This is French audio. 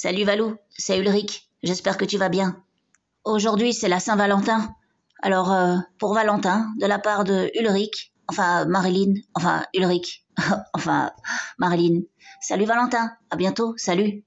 Salut Valou, c'est Ulrich. J'espère que tu vas bien. Aujourd'hui, c'est la Saint-Valentin. Alors, euh, pour Valentin, de la part de Ulrich, enfin Marilyn, enfin Ulrich, enfin Marilyn. Salut Valentin, à bientôt, salut.